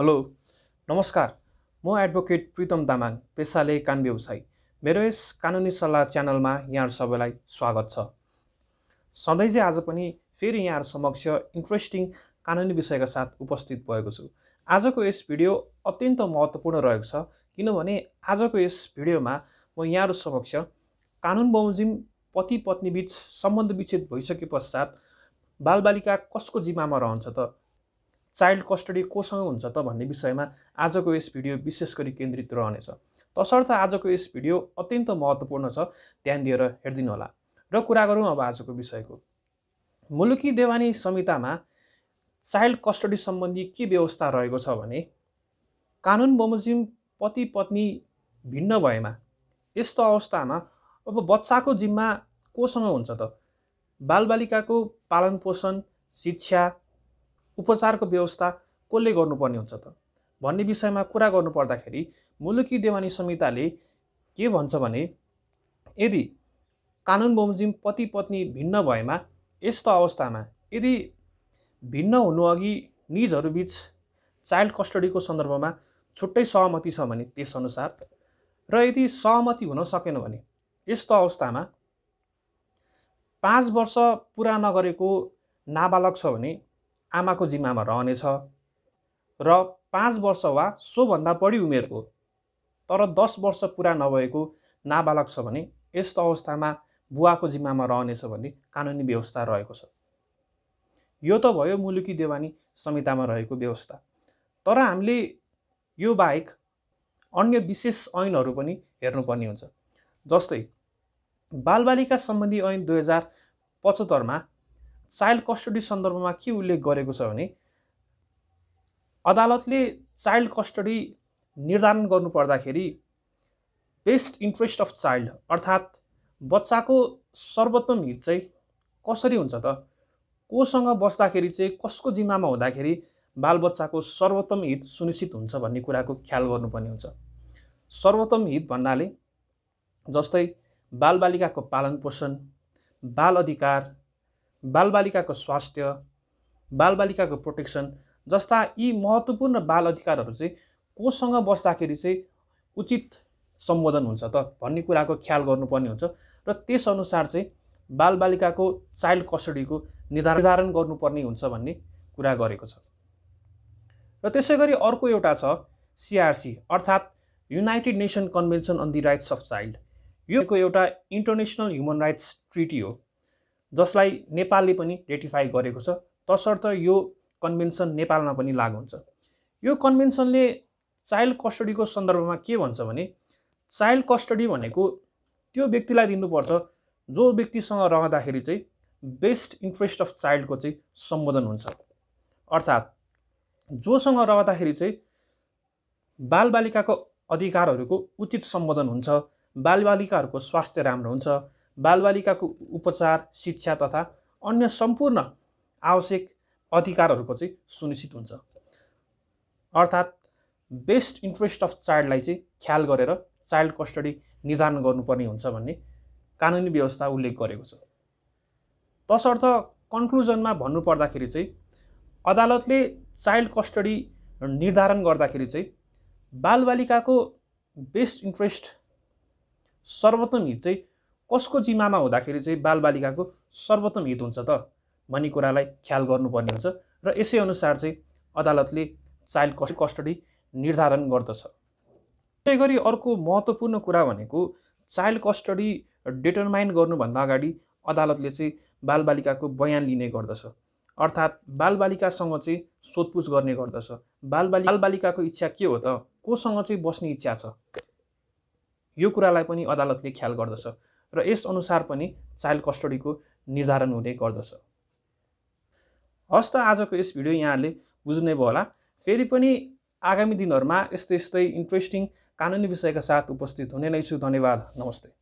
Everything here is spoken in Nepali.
हेलो नमस्कार म एडभोकेट प्रितम तामाङ पेसाले कान व्यवसायी मेरो यस कानुनी सल्लाह च्यानलमा यहाँहरू सबैलाई स्वागत छ सधैँ चाहिँ आज पनि फेरि यहाँहरू समक्ष इन्ट्रेस्टिङ कानुनी विषयका साथ उपस्थित भएको छु आजको यस भिडियो अत्यन्त महत्त्वपूर्ण रहेको छ किनभने आजको यस भिडियोमा म यहाँहरू समक्ष कानुन बमोजिम पति पत्नीबिच सम्बन्ध विच्छेद भइसके पश्चात बालबालिका कसको जिम्मामा रहन्छ त चाइल्ड कस्टडी कोसँग हुन्छ त भन्ने विषयमा आजको यस भिडियो विशेष गरी केन्द्रित रहनेछ तसर्थ आजको यस भिडियो अत्यन्त महत्त्वपूर्ण छ ध्यान दिएर होला र कुरा गरौँ अब आजको विषयको मुलुकी देवानी संहितामा चाइल्ड कस्टडी सम्बन्धी के व्यवस्था रहेको छ भने कानुन बमोजिम पति पत्नी भिन्न भएमा यस्तो अवस्थामा अब बच्चाको जिम्मा कोसँग हुन्छ त बालबालिकाको पालन पोषण शिक्षा उपचारको व्यवस्था कसले गर्नुपर्ने हुन्छ त भन्ने विषयमा कुरा गर्नुपर्दाखेरि मुलुकी देवानी संहिताले के भन्छ भने यदि कानुन बमोजिम पति पत्नी भिन्न भएमा यस्तो अवस्थामा यदि भिन्न हुनुअघि निजहरूबिच चाइल्ड कस्टडीको सन्दर्भमा छुट्टै सहमति छ भने त्यसअनुसार र यदि सहमति हुन सकेन भने यस्तो अवस्थामा पाँच वर्ष पुरा नगरेको नाबालक छ भने आमाको जिम्मामा रहनेछ र पाँच वर्ष वा सोभन्दा बढी उमेरको तर दस वर्ष पुरा नभएको नाबालक छ भने यस्तो अवस्थामा बुवाको जिम्मामा रहनेछ भन्ने कानुनी व्यवस्था रहेको छ यो त भयो मुलुकी देवानी संहितामा रहेको व्यवस्था तर हामीले यो बाहेक अन्य विशेष ऐनहरू पनि हेर्नुपर्ने हुन्छ जस्तै बालबालिका सम्बन्धी ऐन दुई हजार पचहत्तरमा चाइल्ड कस्टडी सन्दर्भमा के उल्लेख गरेको छ भने अदालतले चाइल्ड कस्टडी निर्धारण गर्नुपर्दाखेरि बेस्ट इन्ट्रेस्ट अफ चाइल्ड अर्थात् बच्चाको सर्वोत्तम हित चाहिँ कसरी हुन्छ त कोसँग बस्दाखेरि चाहिँ कसको जिम्मामा हुँदाखेरि बालबच्चाको सर्वोत्तम हित सुनिश्चित हुन्छ भन्ने कुराको ख्याल गर्नुपर्ने हुन्छ सर्वोत्तम हित भन्नाले जस्तै बालबालिकाको पालन पोषण बाल अधिकार बालबालिकाको स्वास्थ्य बालबालिकाको प्रोटेक्सन जस्ता यी महत्त्वपूर्ण बाल अधिकारहरू चाहिँ कोसँग बस्दाखेरि चाहिँ उचित सम्बोधन हुन्छ त भन्ने कुराको ख्याल गर्नुपर्ने हुन्छ र त्यसअनुसार चाहिँ बालबालिकाको चाइल्ड कस्टडीको निर्धारण गर्नुपर्ने हुन्छ भन्ने कुरा गरेको छ र त्यसै गरी अर्को एउटा छ सिआरसी अर्थात् united nation convention on the rights of child यो एउटा इन्टरनेसनल ह्युमन राइट्स ट्रिटी हो जसलाई नेपालले पनि रेटिफाई गरेको छ तसर्थ यो कन्भेन्सन नेपालमा पनि लागु हुन्छ यो कन्भेन्सनले चाइल्ड कस्टडीको सन्दर्भमा के भन्छ भने चाइल्ड कस्टडी भनेको त्यो व्यक्तिलाई दिनुपर्छ जो व्यक्तिसँग रहँदाखेरि चाहिँ बेस्ट इन्ट्रेस्ट अफ चाइल्डको चाहिँ सम्बोधन हुन्छ अर्थात् जोसँग रहँदाखेरि चाहिँ बालबालिकाको अधिकारहरूको उचित सम्बोधन हुन्छ बालबालिकाहरूको स्वास्थ्य राम्रो हुन्छ बालबालिकाको उपचार शिक्षा तथा अन्य सम्पूर्ण आवश्यक अधिकारहरूको चाहिँ सुनिश्चित हुन्छ अर्थात् बेस्ट इन्ट्रेस्ट अफ चाइल्डलाई चाहिँ ख्याल गरेर चाइल्ड कस्टडी निर्धारण गर्नुपर्ने हुन्छ भन्ने कानुनी व्यवस्था उल्लेख गरेको छ तसर्थ कन्क्लुजनमा भन्नुपर्दाखेरि चाहिँ अदालतले चाइल्ड कस्टडी निर्धारण गर्दाखेरि चाहिँ बालबालिकाको बेस्ट इन्ट्रेस्ट सर्वोत्तम हित चाहिँ कसको जिम्मामा हुँदाखेरि चाहिँ बालबालिकाको सर्वोत्तम हित हुन्छ त भन्ने कुरालाई ख्याल गर्नुपर्ने हुन्छ र यसै अनुसार चाहिँ अदालतले चाइल्ड कस्ट कस्टडी निर्धारण गर्दछ त्यसै गरी अर्को महत्त्वपूर्ण कुरा भनेको चाइल्ड कस्टडी डिटरमाइन गर्नुभन्दा अगाडि अदालतले चाहिँ बालबालिकाको बयान लिने गर्दछ अर्थात् बालबालिकासँग चाहिँ सोधपुछ गर्ने गर्दछ बालबालिका बालबालिकाको इच्छा के हो त कोसँग चाहिँ बस्ने इच्छा छ यो कुरालाई पनि अदालतले ख्याल गर्दछ र यसअनुसार पनि चाइल्ड कस्टडीको निर्धारण हुने गर्दछ हस् त आजको यस भिडियो यहाँहरूले बुझ्ने भयो होला फेरि पनि आगामी दिनहरूमा यस्तै यस्तै इन्ट्रेस्टिङ कानुनी विषयका साथ उपस्थित हुने नै छु धन्यवाद नमस्ते